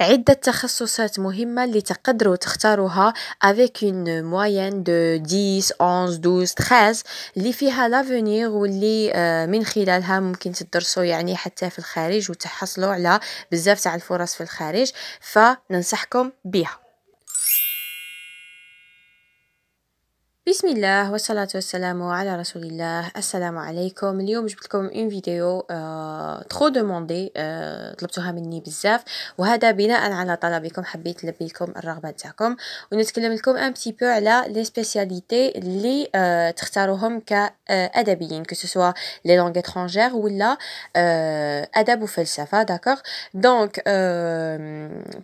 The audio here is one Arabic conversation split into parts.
عدة تخصصات مهمة اللي تقدروا تختاروها avec une moyenne de 10 11 12 13 اللي فيها لافونيغ واللي آه، من خلالها ممكن تدرسوا يعني حتى في الخارج وتحصلوا على بزاف تاع الفرص في الخارج فننصحكم بها بسم الله والصلاة والسلام على رسول الله السلام عليكم اليوم جبت لكم اون فيديو آه ترو دوموندي آه، طلبتوها مني بزاف وهذا بناء على طلبكم حبيت نلبي لكم الرغبة تاعكم ونتكلم لكم ان بتي بو على لي سبيسياليتي لي تختاروهم كأدبيين كو سوسوا لي لونغ اترونجير ولا أدب وفلسفة داكوغ دونك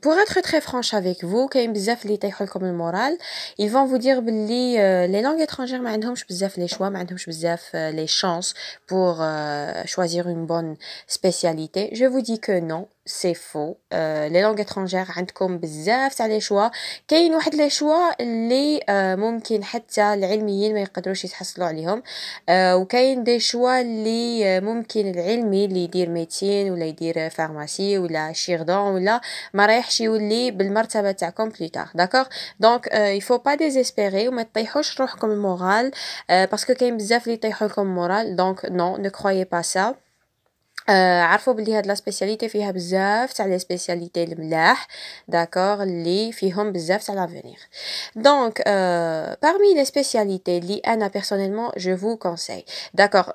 بور اتر تري فرانش افيك فو كاين بزاف لي يطيحوا لكم المورال يل فون فو دير بلي les langues étrangères, ils vous pas les choix, ils ont pas euh, les chances pour euh, choisir une bonne spécialité. Je vous dis que non, سي فو آه لي لونغ اترونجير عندكم بزاف تاع لي شوا كاين واحد لي شوا اللي آه ممكن حتى العلميين ما يقدروش يتحصلوا عليهم آه وكاين دي شوا اللي آه، ممكن العلمي اللي يدير ميتين ولا يدير فارماسي ولا شيغدون ولا ما رايحش يولي بالمرتبه تاعكم بلوتار داكوغ دونك يفو با ديزيسبيري وما تطيحوش روحكم المورال باسكو آه، كاين بزاف اللي يطيحوا لكم المورال دونك نو نو كرويي با سا gare de la spécialité, il y a besoin de spécialité de la, d'accord, les, il y a besoin de l'avenir. donc, euh, parmi les spécialités, li Anna personnellement, je vous conseille, d'accord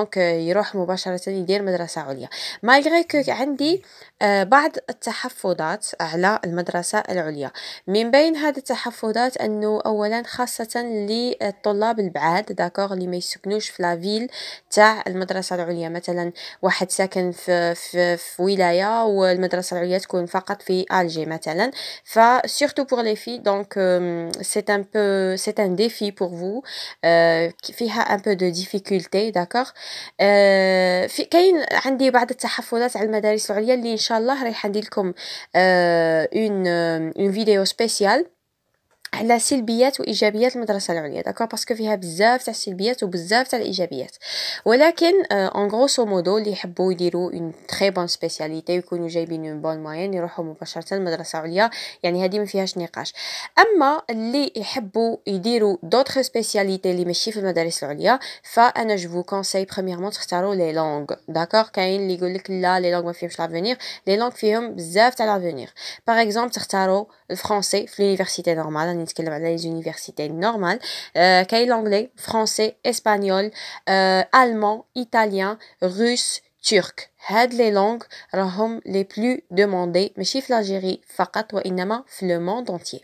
دونك euh, يروح مباشرة يدير مدرسة عليا مالغي كو عندي آه، بعض التحفظات على المدرسة العليا من بين هذه التحفظات أنه أولا خاصة للطلاب البعاد داكوغ اللي ما يسكنوش في لافيل تاع المدرسة العليا مثلا واحد ساكن في, في, في ولاية والمدرسة العليا تكون فقط في ألجي مثلا فسيرتو بور لي في دونك سي ان بو سي ان ديفي بور فو فيها ان بو دو ديفيكولتي داكوغ آه، في كاين عندي بعض التحفظات على المدارس العليا اللي ان شاء الله رايحه ندير لكم اون فيديو سبيسيال على سلبيات وايجابيات المدرسه العليا داكوغ باسكو فيها بزاف تاع السلبيات وبزاف تاع الايجابيات ولكن اون غروسو مودو اللي يحبوا يديروا اون تري بون سبيسياليتي ويكونوا جايبين اون بون ماين يروحوا مباشره المدرسة العليا يعني هذه ما فيهاش نقاش اما اللي يحبوا يديروا دوتغ سبيسياليتي اللي ماشي في المدارس العليا فانا جو فو كونساي بريميرمون تختاروا لي لونغ داكوغ كاين اللي يقول لك لا لي لونغ ما فيهمش لافونير لي لونغ فيهم بزاف تاع لافونير باغ اكزومبل تختاروا الفرونسي في لونيفرسيتي نورمال Les universités normales, qu'est euh, l'anglais, français, espagnol, euh, allemand, italien, russe, turc. هاد لي لونغ راهم لي بلو دوموندي ماشي في الجيري فقط وانما في لو موند اونتيي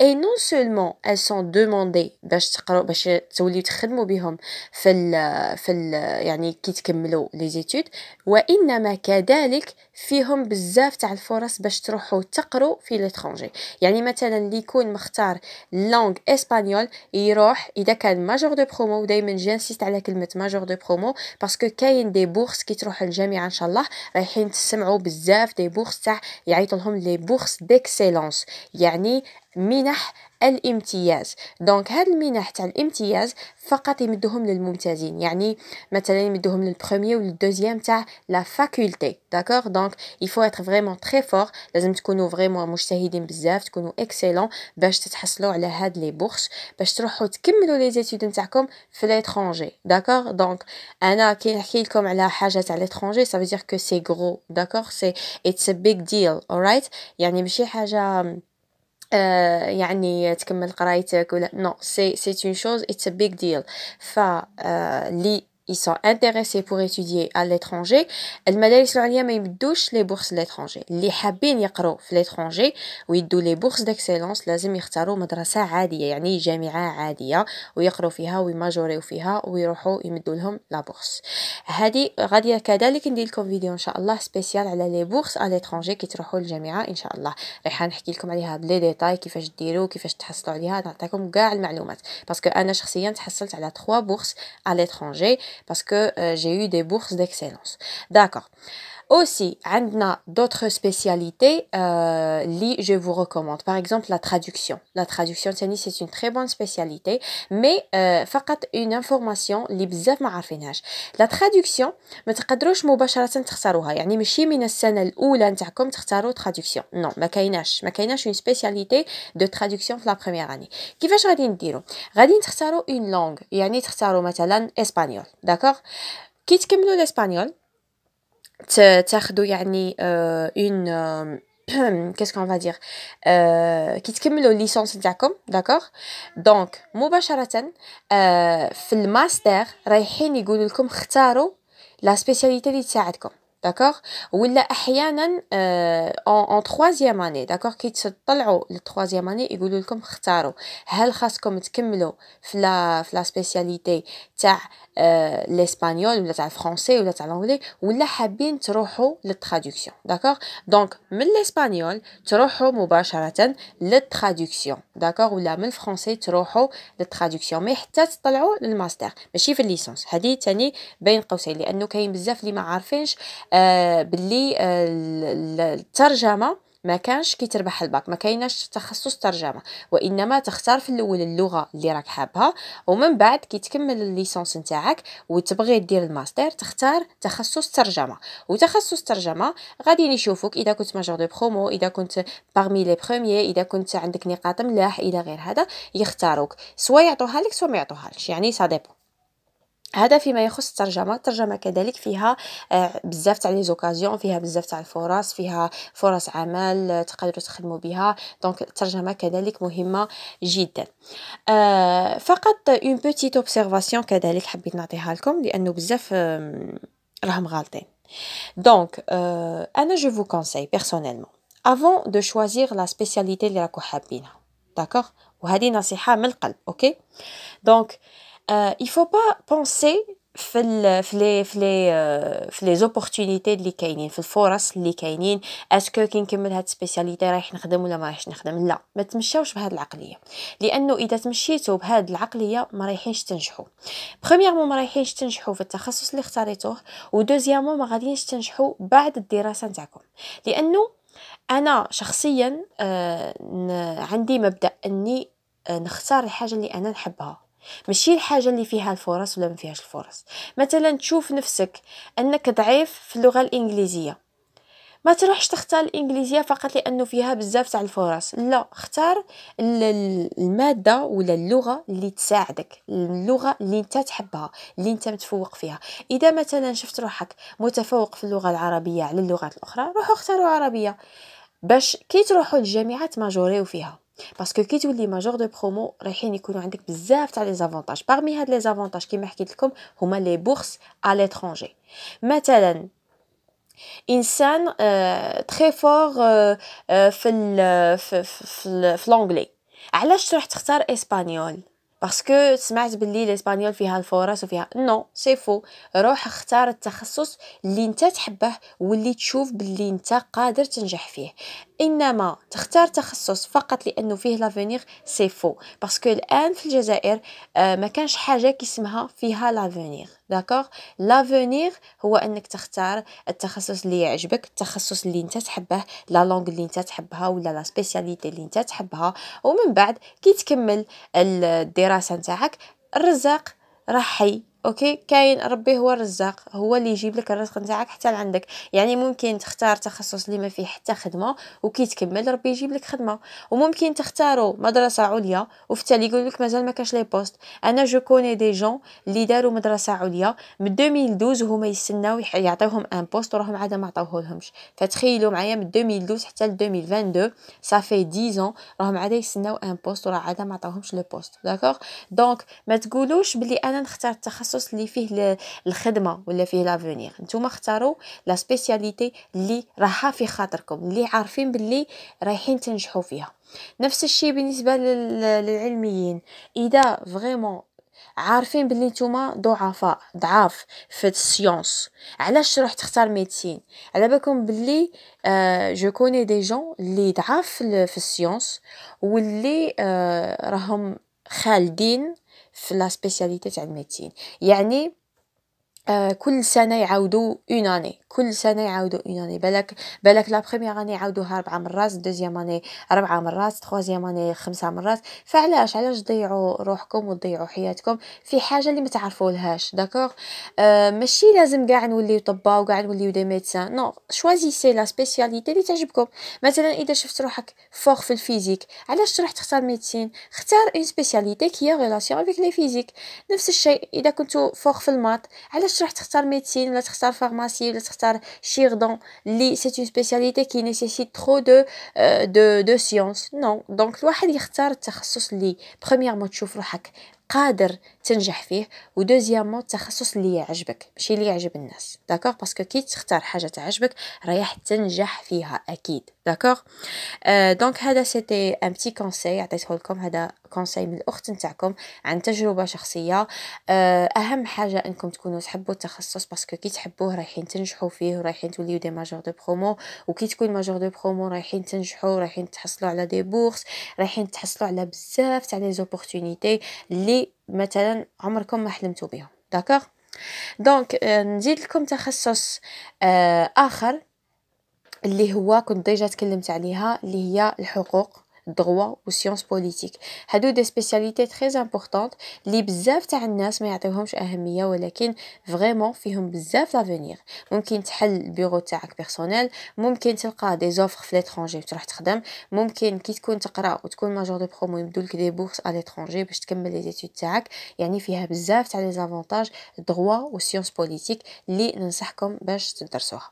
اي نو سولمون ال سون دوموندي باش تقراو باش توليو تخدموا بهم في ال في ال يعني كي تكملوا لي زيتود وانما كذلك فيهم بزاف تاع الفرص باش تروحوا تقراو في ليترونجي يعني مثلا اللي يكون مختار لونغ اسبانيول يروح اذا كان ماجور دو برومو دائما جانسيست على كلمه ماجور دو برومو باسكو كاين دي بورس كي تروح للجامعه ان شاء الله رايحين تسمعوا بزاف دي بورس تاع يعيطوا لهم لي بورس ديكسيلونس يعني منح الامتياز دونك هاد المنح تاع الامتياز فقط يمدوهم للممتازين يعني مثلا يمدوهم للبروميي وللدوزيام تاع لا فاكولتي داكوغ دونك يفو اتر فريمون تري فور لازم تكونوا فريمون مجتهدين بزاف تكونوا اكسيلون باش تتحصلوا على هاد لي بورس باش تروحوا تكملوا لي زيتود نتاعكم في ليترونجي داكوغ دونك انا كي نحكي لكم على حاجه تاع ليترونجي سا فيدير كو سي غرو داكوغ سي اتس ا بيغ ديل اورايت يعني ماشي حاجه آه، يعني تكمل قرايتك ولا نو سي سي اون شوز اتس ا بيغ ديل ف آه، لي ils sont intéressés pour étudier à l'étranger المدارس العليا ما يمدوش لي بورس l'étranger اللي حابين يقراو في l'étranger ويدوا لي بورس ديكسيلونس لازم يختاروا مدرسه عاديه يعني جامعه عاديه ويقراو فيها ويماجوريو فيها ويروحوا يمدوا لهم لا بورس هذه غادي كذلك ندير لكم فيديو ان شاء الله سبيسيال على لي بورس ا l'étranger كي تروحوا للجامعه ان شاء الله راح نحكي لكم عليها بلي ديتاي كيفاش ديروا كيفاش تحصلوا عليها نعطيكم كاع المعلومات باسكو انا شخصيا تحصلت على 3 بورس ا l'étranger parce que euh, j'ai eu des bourses d'excellence. D'accord. Aussi, on a d'autres spécialités euh, li, je vous recommande. Par exemple, la traduction. La traduction, c'est une très bonne spécialité, mais euh, une information li bzaf ma عارفينهاش. La traduction, ما تقدروش مباشرة تختاروها. يعني ماشي من السنة الأولى نتاعكم تختاروا traduction. Non, ما كايناش. ما كايناش une spécialité de traduction في la première année. كيفاش غادي نديرو؟ غادي تختاروا une langue. يعني تختاروا مثلا espagnol. D'accord كي تكملوا l'espagnol تاخدو يعني اون كيس كون فادير كي تكملوا ليسونس نتاعكم داكوغ دونك مباشره euh, في الماستر رايحين يقولوا لكم اختاروا لا سبيسياليتي اللي تساعدكم داكوغ ولا احيانا اون تخوازيام اني داكوغ كي تطلعوا للتروازيام اني يقولوا لكم اختاروا هل خاصكم تكملوا في لا في لا سبيسياليتي تاع الاسبانيول ولا تاع الفرونسي ولا تاع لونغلي ولا حابين تروحوا للتراديكسيون داكوغ دونك من الاسبانيول تروحوا مباشره للتراديكسيون داكوغ ولا من الفرونسي تروحوا للتراديكسيون مي حتى تطلعوا للماستر ماشي في الليسونس هذه تاني بين قوسين لانه كاين بزاف اللي ما عارفينش آه، باللي آه، الترجمه ما كانش تربح الباك ما كايناش تخصص ترجمه وانما تختار في الاول اللغه اللي راك حابها ومن بعد كي تكمل الليسونس نتاعك وتبغي دير الماستر تختار تخصص ترجمه وتخصص ترجمه غادي يشوفوك اذا كنت ماجور دو برومو اذا كنت باغمي لي بروميير اذا كنت عندك نقاط ملاح الى غير هذا يختاروك سواء يعطوها لك سواء ما يعطوها لك يعني سا ديبون هذا فيما يخص الترجمه الترجمه كذلك فيها آه، بزاف تاع لي زوكازيون فيها بزاف تاع الفرص فيها فرص عمل تقدروا تخدموا بها دونك الترجمه كذلك مهمه جدا آه، فقط اون بوتيت اوبسيرفاسيون كذلك حبيت نعطيها لكم لانه بزاف راهم غالطين دونك آه، انا جو فو كونساي بيرسونيلمون افون دو شوازير لا سبيسياليتي اللي راكو حابينها داكوغ وهذه نصيحه من القلب اوكي دونك euh, Euh, il faut pas penser في ال في لي في لي في لي زوبورتونيتي اللي كاينين في الفرص اللي كاينين اسكو كي نكمل هاد سبيسياليتي رايح نخدم ولا ما رايحش نخدم لا ما تمشاوش بهاد العقليه لانه اذا تمشيتو بهاد العقليه ما رايحينش تنجحوا بروميرمون ما رايحينش تنجحوا في التخصص اللي اختاريتوه ودوزيامون ما غاديينش تنجحوا بعد الدراسه نتاعكم لانه انا شخصيا عندي مبدا اني نختار الحاجه اللي انا نحبها ماشي الحاجه اللي فيها الفرص ولا ما فيهاش الفرص مثلا تشوف نفسك انك ضعيف في اللغه الانجليزيه ما تروحش تختار الانجليزيه فقط لانه فيها بزاف تاع الفرص لا اختار الماده ولا اللغه اللي تساعدك اللغه اللي انت تحبها اللي انت متفوق فيها اذا مثلا شفت روحك متفوق في اللغه العربيه على اللغات الاخرى روحوا اختاروا عربيه باش كي تروحوا للجامعه تماجوريو فيها باسكو كي تولي ماجور دو برومو رايحين يكونوا عندك بزاف تاع لي زافونتاج باغمي هاد لي زافونتاج كيما حكيت لكم هما لي بورس ا لترانجي مثلا انسان تري فور في الـ في الـ في لونغلي علاش تروح تختار اسبانيول باسكو سمعت باللي الاسبانيول فيها الفرص وفيها نو سي فو روح اختار التخصص اللي انت تحبه واللي تشوف باللي انت قادر تنجح فيه انما تختار تخصص فقط لانه فيه لافونيغ سي فو باسكو الان في الجزائر آه، ما كانش حاجه كيسمها فيها لافونيغ داكوغ لافونيغ هو انك تختار التخصص اللي يعجبك التخصص اللي انت تحبه لا لونغ اللي انت تحبها ولا لا سبيسياليتي اللي انت تحبها ومن بعد كي تكمل الدراسه نتاعك الرزاق راح حي اوكي كاين ربي هو الرزاق هو اللي يجيب لك الرزق نتاعك حتى لعندك يعني ممكن تختار تخصص اللي ما فيه حتى خدمه وكي تكمل ربي يجيب لك خدمه وممكن تختاروا مدرسه عليا وفي التالي يقول لك مازال ما كاش لي بوست انا جو كوني دي جون اللي داروا مدرسه عليا من 2012 وهما يستناو يعطيوهم ان بوست وراهم عاد ما عطاوهولهمش فتخيلوا معايا من 2012 حتى ل 2022 صافي 10 راهم عاد يستناو ان بوست وراه عاد ما عطاوهمش لو بوست داكوغ دونك ما تقولوش بلي انا نختار التخصص التخصص اللي فيه الخدمه ولا فيه لافونيغ نتوما اختاروا لا سبيسياليتي اللي راها في خاطركم اللي عارفين باللي رايحين تنجحوا فيها نفس الشيء بالنسبه للعلميين اذا فريمون عارفين باللي نتوما ضعفاء ضعاف في السيونس علاش تروح تختار ميديسين على بالكم باللي آه جو كوني دي جون اللي ضعاف في السيونس واللي آه راهم خالدين في لا سبيسياليتي تاع الميديسين يعني آه، كل سنه يعاودوا اون اني كل سنه يعاودوا اون اني يعني بالك بالك لا بروميير اني يعاودوها اربع مرات دوزيام اني اربع مرات الثوازيام اني خمسه مرات فعلاش علاش تضيعوا روحكم وتضيعوا حياتكم في حاجه اللي ما تعرفولهاش داكوغ أه ماشي لازم كاع نوليو طبا وكاع نوليو دي ميدسان نو شوازيسي لا سبيسياليتي اللي تعجبكم مثلا اذا شفت روحك فوق في الفيزيك علاش تروح تختار ميدسين اختار اون سبيسياليتي كي ريلاسيون افيك لي فيزيك نفس الشيء اذا كنتو فوق في المات علاش تروح تختار ميدسين ولا تختار فارماسي ولا تختار تختار euh, شيردون لي سي اون سبيسياليتي كي نيسيسيت ترو دو دو دو سيونس نو دونك الواحد يختار التخصص لي برومييرمون تشوف روحك قادر تنجح فيه ودوزيامون التخصص اللي يعجبك ماشي اللي يعجب الناس داكوغ باسكو كي تختار حاجه تعجبك رايح تنجح فيها اكيد داكوغ آه دونك هذا سيتي ان بتي كونساي عطيته لكم هذا كونساي من الاخت نتاعكم عن تجربه شخصيه آه، اهم حاجه انكم تكونوا تحبوا التخصص باسكو كي تحبوه رايحين تنجحوا فيه ورايحين توليو دي ماجور دو برومو وكي تكون ماجور دو برومو رايحين تنجحوا رايحين تحصلوا على دي بورس رايحين تحصلوا على بزاف تاع لي زوبورتونيتي اللي مثلا عمركم ما حلمتوا بهم داكوغ دونك نزيد لكم تخصص آه، اخر اللي هو كنت ديجا تكلمت عليها اللي هي الحقوق droit ou sciences politiques هادو دي سبيسياليتي تري امبورطونت اللي بزاف تاع الناس ما يعطيوهمش اهميه ولكن فريمون فيهم بزاف لافونير ممكن تحل البيرو تاعك بيرسونيل ممكن تلقى دي زوفر في ليترونجي تروح تخدم ممكن كي تكون تقرا وتكون ماجور دو برومو يبدولك دي بورس على ليترونجي باش تكمل لي زيتود تاعك يعني فيها بزاف تاع لي زافونتاج دروا و سيونس بوليتيك اللي ننصحكم باش تدرسوها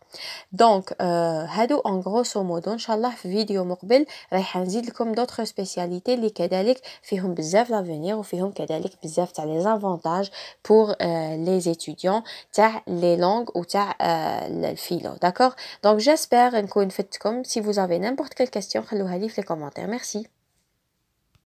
دونك هادو اون غروسو مودو ان شاء الله في فيديو مقبل رايحه نزيد لكم d'autres spécialités les كذلك فيهم بزاف l'avenir كذلك بزاف تاع les avantages pour euh, les étudiants تاع les langues ou تاع euh, le philo, d'accord donc j'espère نكون comme si vous avez n'importe quelle question خلوها halif les commentaires merci